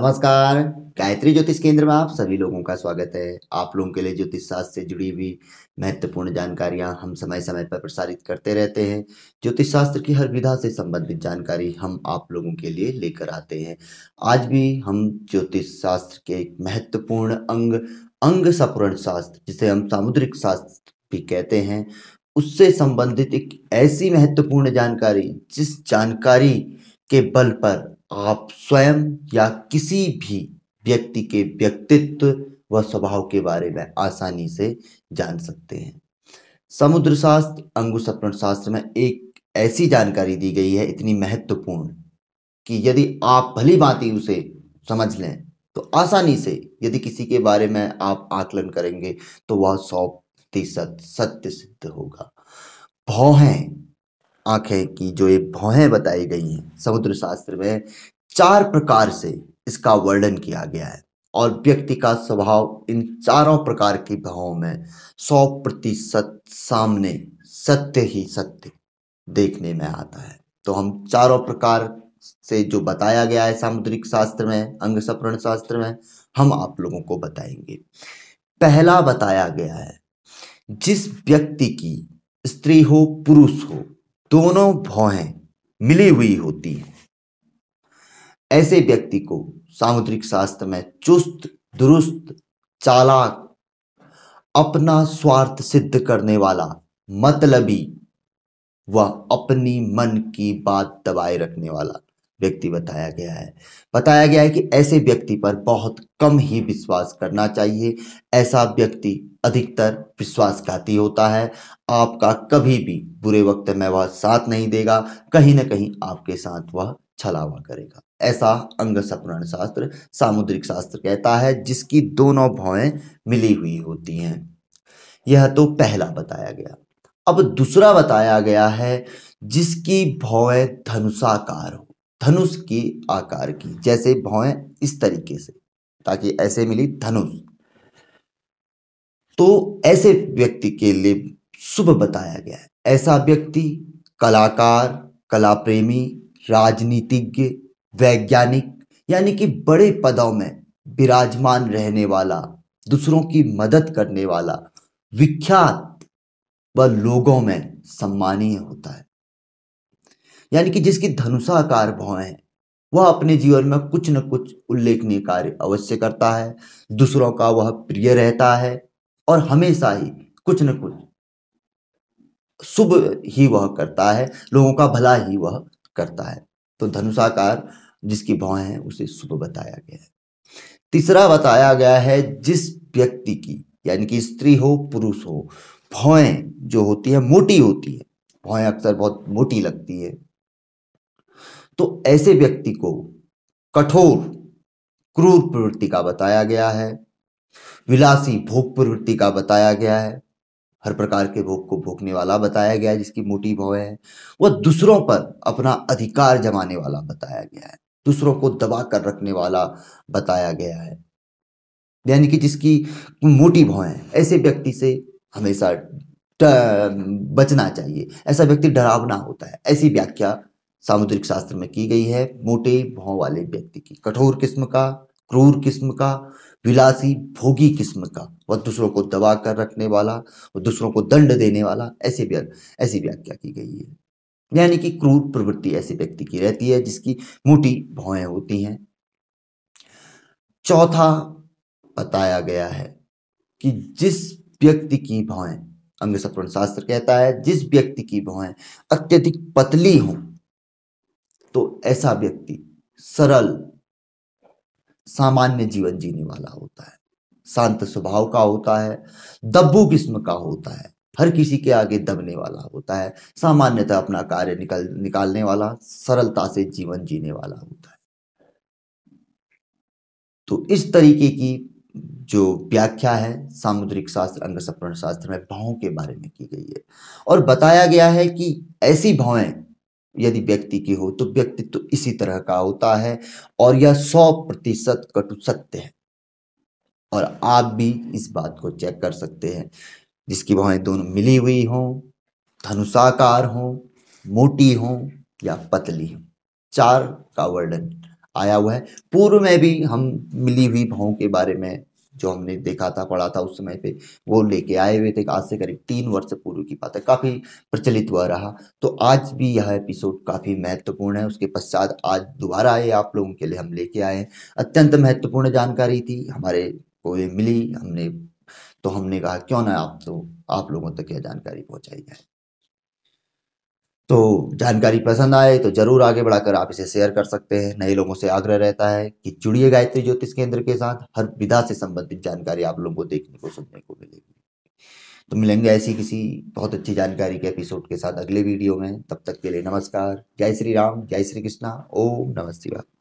नमस्कार गायत्री ज्योतिष केंद्र में आप सभी लोगों का स्वागत है आप लोगों के लिए ज्योतिष शास्त्र से जुड़ी हुई महत्वपूर्ण जानकारियां हम समय समय पर प्रसारित करते रहते हैं ज्योतिष शास्त्र की हर विधा से संबंधित जानकारी हम आप लोगों के लिए लेकर आते हैं आज भी हम ज्योतिष शास्त्र के एक महत्वपूर्ण अंग अंग सपूर्ण शास्त्र जिसे हम सामुद्रिक शास्त्र भी कहते हैं उससे संबंधित एक ऐसी महत्वपूर्ण जानकारी जिस जानकारी के बल पर आप स्वयं या किसी भी व्यक्ति के व्यक्तित्व व स्वभाव के बारे में आसानी से जान सकते हैं समुद्र शास्त्र अंगु सपन शास्त्र में एक ऐसी जानकारी दी गई है इतनी महत्वपूर्ण कि यदि आप भली ही उसे समझ लें तो आसानी से यदि किसी के बारे में आप आकलन करेंगे तो वह सौ प्रतिशत सत्य सिद्ध होगा हैं आंखें की जो ये भौहें बताई गई हैं समुद्र शास्त्र में चार प्रकार से इसका वर्णन किया गया है और व्यक्ति का स्वभाव इन चारों प्रकार की भावों में सौ प्रतिशत सामने सत्य ही सत्य देखने में आता है तो हम चारों प्रकार से जो बताया गया है सामुद्रिक शास्त्र में अंग सप्रण शास्त्र में हम आप लोगों को बताएंगे पहला बताया गया है जिस व्यक्ति की स्त्री हो पुरुष हो दोनों भौहें मिली हुई होती हैं ऐसे व्यक्ति को सामुद्रिक शास्त्र में चुस्त दुरुस्त चालाक अपना स्वार्थ सिद्ध करने वाला मतलबी वह अपनी मन की बात दबाए रखने वाला व्यक्ति बताया गया है बताया गया है कि ऐसे व्यक्ति पर बहुत कम ही विश्वास करना चाहिए ऐसा व्यक्ति अधिकतर विश्वासघाती होता है आपका कभी भी बुरे वक्त में वह साथ नहीं देगा कहीं ना कहीं आपके साथ वह छलावा करेगा ऐसा अंग सपुरण शास्त्र सामुद्रिक शास्त्र कहता है जिसकी दोनों भावें मिली हुई होती हैं यह तो पहला बताया गया अब दूसरा बताया गया है जिसकी भावें धनुषाकार हो धनुष के आकार की जैसे भौएं इस तरीके से ताकि ऐसे मिली धनुष तो ऐसे व्यक्ति के लिए शुभ बताया गया है ऐसा व्यक्ति कलाकार कला प्रेमी राजनीतिज्ञ वैज्ञानिक यानी कि बड़े पदों में विराजमान रहने वाला दूसरों की मदद करने वाला विख्यात व लोगों में सम्मानीय होता है यानी कि जिसकी धनुषाकार भाव हैं वह अपने जीवन में कुछ न कुछ उल्लेखनीय कार्य अवश्य करता है दूसरों का वह प्रिय रहता है और हमेशा ही कुछ न कुछ शुभ ही वह करता है लोगों का भला ही वह करता है तो धनुषाकार जिसकी भाव है उसे शुभ बताया गया है तीसरा बताया गया है जिस व्यक्ति की यानी कि स्त्री हो पुरुष हो भौएं जो होती है मोटी होती है भौएं अक्सर बहुत मोटी लगती है तो ऐसे व्यक्ति को कठोर क्रूर प्रवृत्ति का बताया गया है विलासी भोग प्रवृत्ति का बताया गया है हर प्रकार के भोग को भोगने वाला बताया गया है जिसकी मोटी भव है वह दूसरों पर अपना अधिकार जमाने वाला बताया गया है दूसरों को दबा कर रखने वाला बताया गया है यानी कि जिसकी मोटी भव है ऐसे व्यक्ति से हमेशा बचना चाहिए ऐसा व्यक्ति डरावना होता है ऐसी व्याख्या सामुद्रिक शास्त्र में की गई है मोटे भाव वाले व्यक्ति की कठोर किस्म का क्रूर किस्म का विलासी भोगी किस्म का वह दूसरों को दबा कर रखने वाला और दूसरों को दंड देने वाला ऐसे व्या ऐसी व्याख्या की गई है यानी कि क्रूर प्रवृत्ति ऐसे व्यक्ति की रहती है जिसकी मोटी भौएं होती हैं चौथा बताया गया है कि जिस व्यक्ति की भौएं अंग शास्त्र कहता है जिस व्यक्ति की भौएं अत्यधिक पतली हों तो ऐसा व्यक्ति सरल सामान्य जीवन जीने वाला होता है शांत स्वभाव का होता है दब्बू किस्म का होता है हर किसी के आगे दबने वाला होता है सामान्यतः अपना कार्य निकल निकालने वाला सरलता से जीवन जीने वाला होता है तो इस तरीके की जो व्याख्या है सामुद्रिक शास्त्र अंग सप्रण शास्त्र में भावों के बारे में की गई है और बताया गया है कि ऐसी भावें यदि व्यक्ति की हो तो व्यक्तित्व तो इसी तरह का होता है और यह सौ प्रतिशत कटु सत्य है और आप भी इस बात को चेक कर सकते हैं जिसकी भावें दोनों मिली हुई हों धनुषाकार हों मोटी हों या पतली हों चार का वर्णन आया हुआ है पूर्व में भी हम मिली हुई भावों के बारे में जो हमने देखा था पढ़ा था उस समय पे वो लेके आए हुए थे आज से करीब तीन वर्ष पूर्व की बात है काफ़ी प्रचलित हुआ रहा तो आज भी यह एपिसोड काफ़ी महत्वपूर्ण है उसके पश्चात आज दोबारा आए आप लोगों के लिए हम लेके आए अत्यंत महत्वपूर्ण जानकारी थी हमारे को ये मिली हमने तो हमने कहा क्यों ना आप तो आप लोगों तक यह जानकारी पहुंचाई जाए तो जानकारी पसंद आए तो जरूर आगे बढ़ाकर आप इसे शेयर कर सकते हैं नए लोगों से आग्रह रहता है कि जुड़िए गायत्री ज्योतिष केंद्र के साथ हर विधा से संबंधित जानकारी आप लोगों को देखने को सुनने को मिलेगी तो मिलेंगे ऐसी किसी बहुत अच्छी जानकारी के एपिसोड के साथ अगले वीडियो में तब तक के लिए नमस्कार जय श्री राम जय श्री कृष्णा ओम नमस्कार शिवाय